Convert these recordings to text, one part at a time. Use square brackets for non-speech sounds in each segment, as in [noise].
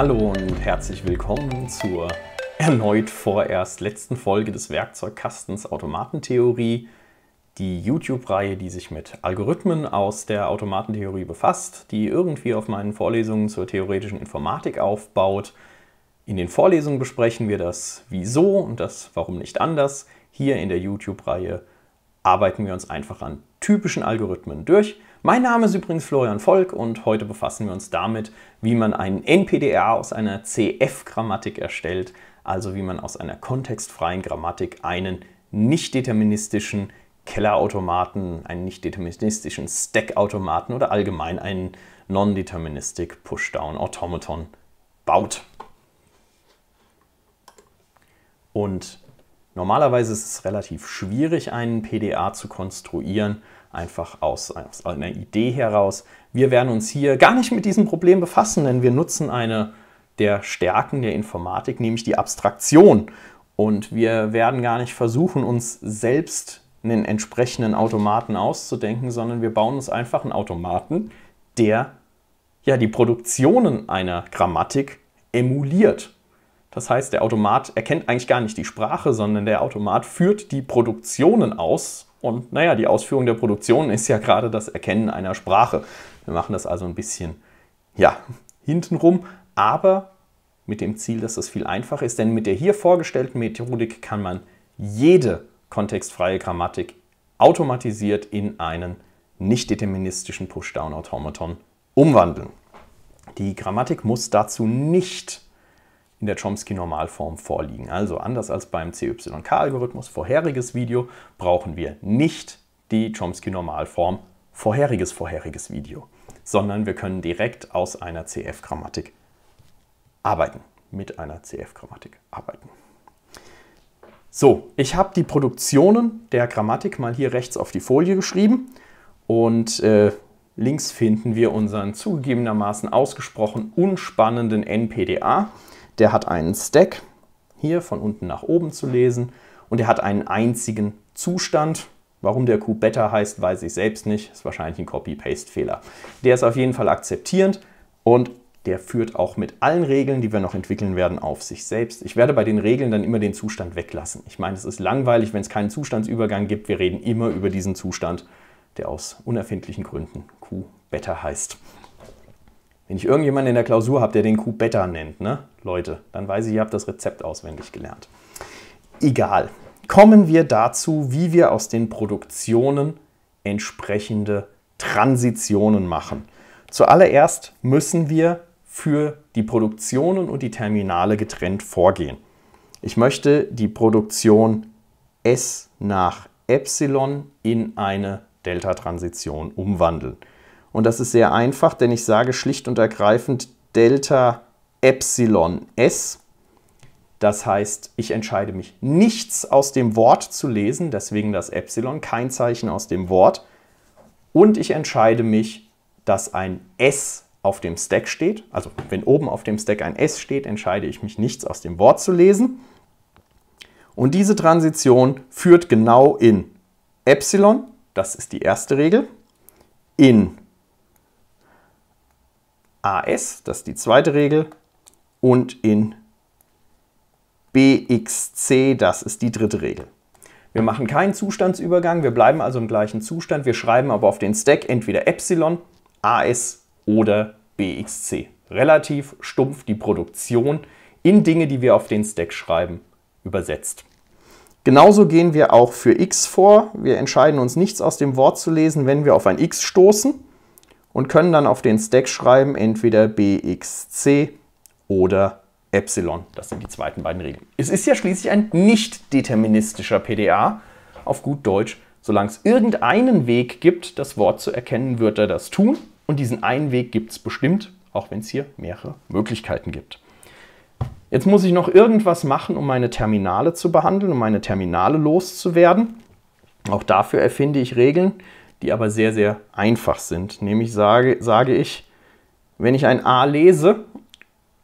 Hallo und herzlich willkommen zur erneut vorerst letzten Folge des Werkzeugkastens Automatentheorie, die YouTube-Reihe, die sich mit Algorithmen aus der Automatentheorie befasst, die irgendwie auf meinen Vorlesungen zur theoretischen Informatik aufbaut. In den Vorlesungen besprechen wir das Wieso und das Warum nicht anders. Hier in der YouTube-Reihe arbeiten wir uns einfach an typischen Algorithmen durch. Mein Name ist übrigens Florian Volk und heute befassen wir uns damit, wie man einen NPDR aus einer CF-Grammatik erstellt, also wie man aus einer kontextfreien Grammatik einen nicht-deterministischen Kellerautomaten, einen nicht-deterministischen Stack-Automaten oder allgemein einen Non-Deterministic Pushdown-Automaton baut. Und Normalerweise ist es relativ schwierig, einen PDA zu konstruieren, einfach aus, aus einer Idee heraus. Wir werden uns hier gar nicht mit diesem Problem befassen, denn wir nutzen eine der Stärken der Informatik, nämlich die Abstraktion. Und wir werden gar nicht versuchen, uns selbst einen entsprechenden Automaten auszudenken, sondern wir bauen uns einfach einen Automaten, der ja die Produktionen einer Grammatik emuliert. Das heißt, der Automat erkennt eigentlich gar nicht die Sprache, sondern der Automat führt die Produktionen aus. Und naja, die Ausführung der Produktionen [laughs] ist ja gerade das Erkennen einer Sprache. Wir machen das also ein bisschen, ja, hintenrum, aber mit dem Ziel, dass das viel einfacher ist. Denn mit der hier vorgestellten Methodik kann man jede kontextfreie Grammatik automatisiert in einen nicht-deterministischen Pushdown-Automaton umwandeln. Die Grammatik muss dazu nicht in der Chomsky-Normalform vorliegen. Also anders als beim CYK-Algorithmus vorheriges Video brauchen wir nicht die Chomsky-Normalform vorheriges vorheriges Video, sondern wir können direkt aus einer CF-Grammatik arbeiten, mit einer CF-Grammatik arbeiten. So, ich habe die Produktionen der Grammatik mal hier rechts auf die Folie geschrieben und äh, links finden wir unseren zugegebenermaßen ausgesprochen unspannenden NPDA der hat einen Stack, hier von unten nach oben zu lesen, und der hat einen einzigen Zustand. Warum der Coup Better heißt, weiß ich selbst nicht. Ist wahrscheinlich ein Copy-Paste-Fehler. Der ist auf jeden Fall akzeptierend und der führt auch mit allen Regeln, die wir noch entwickeln werden, auf sich selbst. Ich werde bei den Regeln dann immer den Zustand weglassen. Ich meine, es ist langweilig, wenn es keinen Zustandsübergang gibt. Wir reden immer über diesen Zustand, der aus unerfindlichen Gründen q better heißt. Wenn ich irgendjemanden in der Klausur habe, der den Coup Better nennt, ne, Leute, dann weiß ich, ihr habt das Rezept auswendig gelernt. Egal. Kommen wir dazu, wie wir aus den Produktionen entsprechende Transitionen machen. Zuallererst müssen wir für die Produktionen und die Terminale getrennt vorgehen. Ich möchte die Produktion S nach Epsilon in eine Delta-Transition umwandeln. Und das ist sehr einfach, denn ich sage schlicht und ergreifend Delta Epsilon S. Das heißt, ich entscheide mich, nichts aus dem Wort zu lesen, deswegen das Epsilon, kein Zeichen aus dem Wort. Und ich entscheide mich, dass ein S auf dem Stack steht. Also wenn oben auf dem Stack ein S steht, entscheide ich mich, nichts aus dem Wort zu lesen. Und diese Transition führt genau in Epsilon, das ist die erste Regel, in AS, das ist die zweite Regel, und in BXC, das ist die dritte Regel. Wir machen keinen Zustandsübergang, wir bleiben also im gleichen Zustand, wir schreiben aber auf den Stack entweder Epsilon, AS oder BXC. Relativ stumpf die Produktion in Dinge, die wir auf den Stack schreiben, übersetzt. Genauso gehen wir auch für x vor. Wir entscheiden uns nichts aus dem Wort zu lesen, wenn wir auf ein x stoßen und können dann auf den Stack schreiben entweder BXC oder Epsilon. Das sind die zweiten beiden Regeln. Es ist ja schließlich ein nicht deterministischer PDA, auf gut Deutsch, solange es irgendeinen Weg gibt, das Wort zu erkennen, wird er das tun. Und diesen einen Weg gibt es bestimmt, auch wenn es hier mehrere Möglichkeiten gibt. Jetzt muss ich noch irgendwas machen, um meine Terminale zu behandeln, um meine Terminale loszuwerden. Auch dafür erfinde ich Regeln die aber sehr, sehr einfach sind. Nämlich sage, sage ich, wenn ich ein A lese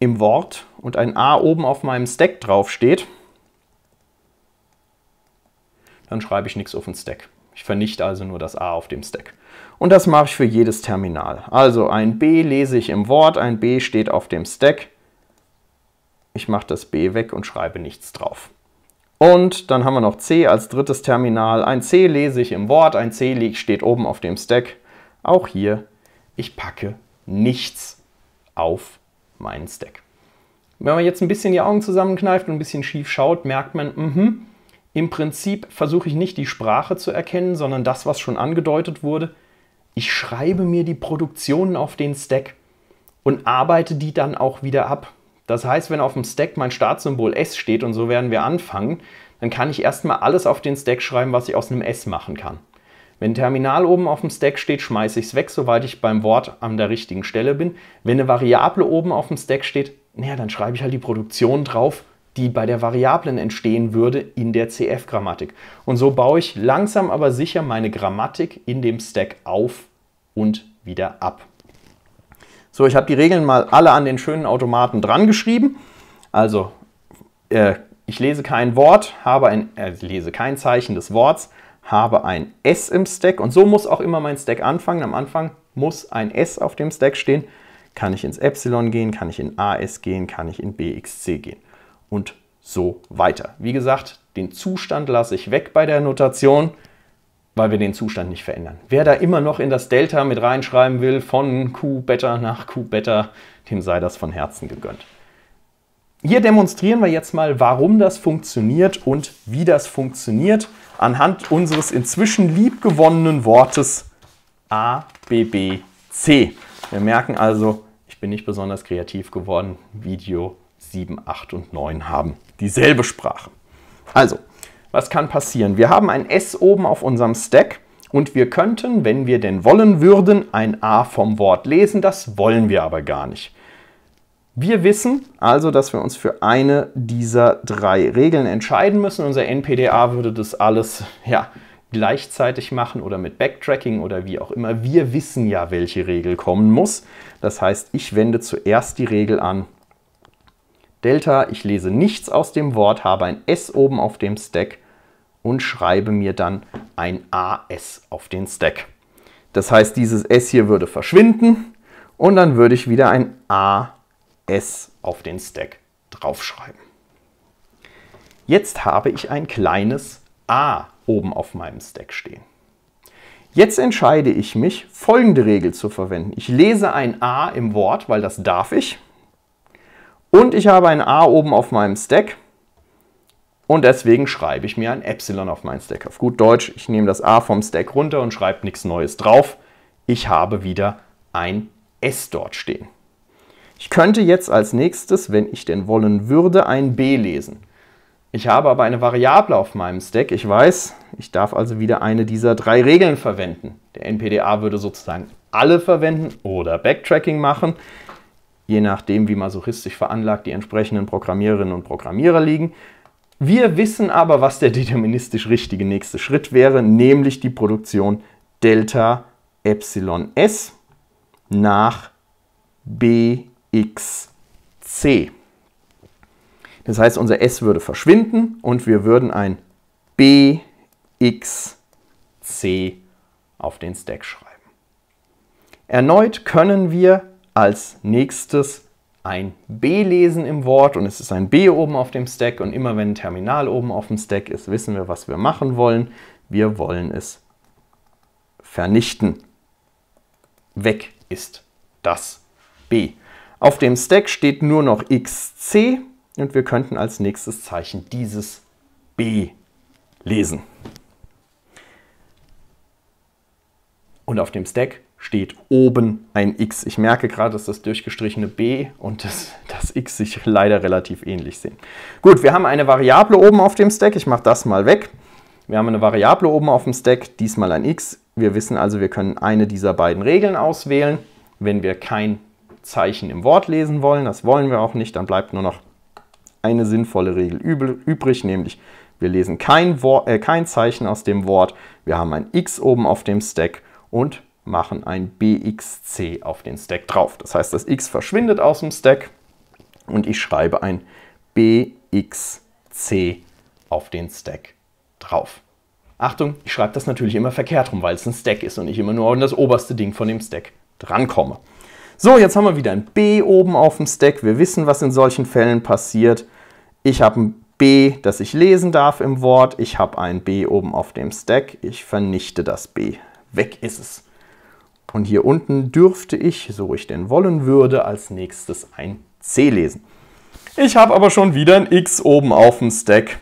im Wort und ein A oben auf meinem Stack draufsteht, dann schreibe ich nichts auf den Stack. Ich vernichte also nur das A auf dem Stack. Und das mache ich für jedes Terminal. Also ein B lese ich im Wort, ein B steht auf dem Stack. Ich mache das B weg und schreibe nichts drauf. Und dann haben wir noch C als drittes Terminal. Ein C lese ich im Wort, ein C steht oben auf dem Stack. Auch hier, ich packe nichts auf meinen Stack. Wenn man jetzt ein bisschen die Augen zusammenkneift und ein bisschen schief schaut, merkt man, mh, im Prinzip versuche ich nicht die Sprache zu erkennen, sondern das, was schon angedeutet wurde. Ich schreibe mir die Produktionen auf den Stack und arbeite die dann auch wieder ab. Das heißt, wenn auf dem Stack mein Startsymbol S steht und so werden wir anfangen, dann kann ich erstmal alles auf den Stack schreiben, was ich aus einem S machen kann. Wenn ein Terminal oben auf dem Stack steht, schmeiße ich es weg, soweit ich beim Wort an der richtigen Stelle bin. Wenn eine Variable oben auf dem Stack steht, naja, dann schreibe ich halt die Produktion drauf, die bei der Variablen entstehen würde in der CF-Grammatik. Und so baue ich langsam aber sicher meine Grammatik in dem Stack auf und wieder ab. So, ich habe die Regeln mal alle an den schönen Automaten dran geschrieben. Also, äh, ich lese kein Wort, habe ein, äh, lese kein Zeichen des Worts, habe ein S im Stack und so muss auch immer mein Stack anfangen. Am Anfang muss ein S auf dem Stack stehen. Kann ich ins Epsilon gehen, kann ich in AS gehen, kann ich in BXC gehen und so weiter. Wie gesagt, den Zustand lasse ich weg bei der Notation weil wir den Zustand nicht verändern. Wer da immer noch in das Delta mit reinschreiben will, von Q-Beta nach Q-Beta, dem sei das von Herzen gegönnt. Hier demonstrieren wir jetzt mal, warum das funktioniert und wie das funktioniert, anhand unseres inzwischen liebgewonnenen Wortes A, B, B, C. Wir merken also, ich bin nicht besonders kreativ geworden. Video 7, 8 und 9 haben dieselbe Sprache. Also, was kann passieren? Wir haben ein S oben auf unserem Stack und wir könnten, wenn wir denn wollen würden, ein A vom Wort lesen. Das wollen wir aber gar nicht. Wir wissen also, dass wir uns für eine dieser drei Regeln entscheiden müssen. Unser NPDA würde das alles ja, gleichzeitig machen oder mit Backtracking oder wie auch immer. Wir wissen ja, welche Regel kommen muss. Das heißt, ich wende zuerst die Regel an. Delta, ich lese nichts aus dem Wort, habe ein S oben auf dem Stack und schreibe mir dann ein AS auf den Stack. Das heißt, dieses S hier würde verschwinden und dann würde ich wieder ein AS auf den Stack draufschreiben. Jetzt habe ich ein kleines A oben auf meinem Stack stehen. Jetzt entscheide ich mich, folgende Regel zu verwenden. Ich lese ein A im Wort, weil das darf ich. Und ich habe ein A oben auf meinem Stack. Und deswegen schreibe ich mir ein Epsilon auf meinen Stack. Auf gut Deutsch, ich nehme das A vom Stack runter und schreibe nichts Neues drauf. Ich habe wieder ein S dort stehen. Ich könnte jetzt als nächstes, wenn ich denn wollen würde, ein B lesen. Ich habe aber eine Variable auf meinem Stack. Ich weiß, ich darf also wieder eine dieser drei Regeln verwenden. Der NPDA würde sozusagen alle verwenden oder Backtracking machen, je nachdem, wie masochistisch veranlagt die entsprechenden Programmiererinnen und Programmierer liegen. Wir wissen aber, was der deterministisch richtige nächste Schritt wäre, nämlich die Produktion Delta Epsilon S nach BXC. Das heißt, unser S würde verschwinden und wir würden ein BXC auf den Stack schreiben. Erneut können wir als nächstes ein B lesen im Wort und es ist ein B oben auf dem Stack und immer wenn ein Terminal oben auf dem Stack ist, wissen wir, was wir machen wollen. Wir wollen es vernichten. Weg ist das B. Auf dem Stack steht nur noch XC und wir könnten als nächstes Zeichen dieses B lesen. Und auf dem Stack steht oben ein X. Ich merke gerade, dass das durchgestrichene B und das, das X sich leider relativ ähnlich sehen. Gut, wir haben eine Variable oben auf dem Stack. Ich mache das mal weg. Wir haben eine Variable oben auf dem Stack, diesmal ein X. Wir wissen also, wir können eine dieser beiden Regeln auswählen. Wenn wir kein Zeichen im Wort lesen wollen, das wollen wir auch nicht, dann bleibt nur noch eine sinnvolle Regel übrig, nämlich wir lesen kein, Wort, äh, kein Zeichen aus dem Wort, wir haben ein X oben auf dem Stack und machen ein BXC auf den Stack drauf. Das heißt, das X verschwindet aus dem Stack und ich schreibe ein BXC auf den Stack drauf. Achtung, ich schreibe das natürlich immer verkehrt rum, weil es ein Stack ist und ich immer nur an das oberste Ding von dem Stack drankomme. So, jetzt haben wir wieder ein B oben auf dem Stack. Wir wissen, was in solchen Fällen passiert. Ich habe ein B, das ich lesen darf im Wort. Ich habe ein B oben auf dem Stack. Ich vernichte das B. Weg ist es. Und hier unten dürfte ich, so ich denn wollen würde, als nächstes ein C lesen. Ich habe aber schon wieder ein X oben auf dem Stack.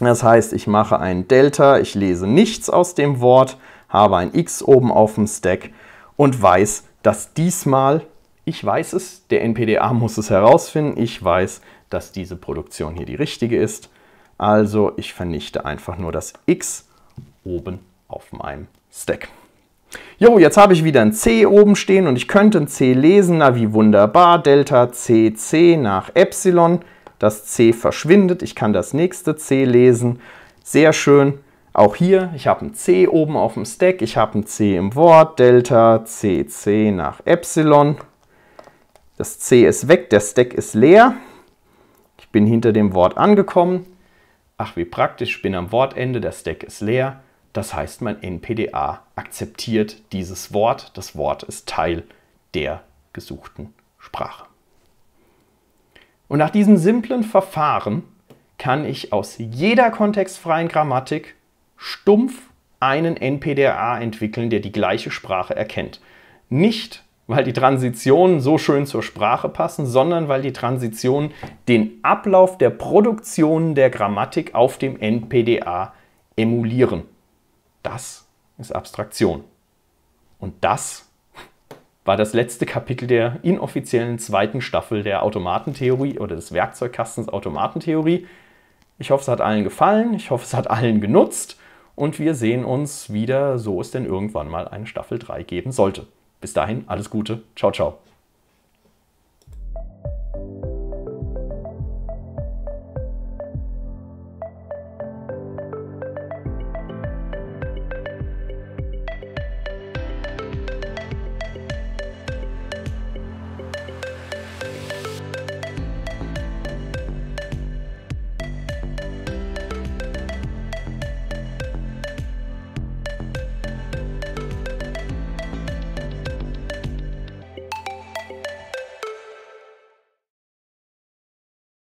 Das heißt, ich mache ein Delta, ich lese nichts aus dem Wort, habe ein X oben auf dem Stack und weiß, dass diesmal, ich weiß es, der NPDA muss es herausfinden, ich weiß, dass diese Produktion hier die richtige ist. Also ich vernichte einfach nur das X oben auf meinem Stack. Jo, jetzt habe ich wieder ein C oben stehen und ich könnte ein C lesen. Na, wie wunderbar. Delta CC nach Epsilon. Das C verschwindet. Ich kann das nächste C lesen. Sehr schön. Auch hier, ich habe ein C oben auf dem Stack. Ich habe ein C im Wort. Delta CC nach Epsilon. Das C ist weg. Der Stack ist leer. Ich bin hinter dem Wort angekommen. Ach, wie praktisch. Ich bin am Wortende. Der Stack ist leer. Das heißt, mein NPDA akzeptiert dieses Wort. Das Wort ist Teil der gesuchten Sprache. Und nach diesem simplen Verfahren kann ich aus jeder kontextfreien Grammatik stumpf einen NPDA entwickeln, der die gleiche Sprache erkennt. Nicht, weil die Transitionen so schön zur Sprache passen, sondern weil die Transitionen den Ablauf der Produktion der Grammatik auf dem NPDA emulieren. Das ist Abstraktion. Und das war das letzte Kapitel der inoffiziellen zweiten Staffel der Automatentheorie oder des Werkzeugkastens Automatentheorie. Ich hoffe, es hat allen gefallen, ich hoffe, es hat allen genutzt und wir sehen uns wieder, so es denn irgendwann mal eine Staffel 3 geben sollte. Bis dahin, alles Gute, ciao, ciao.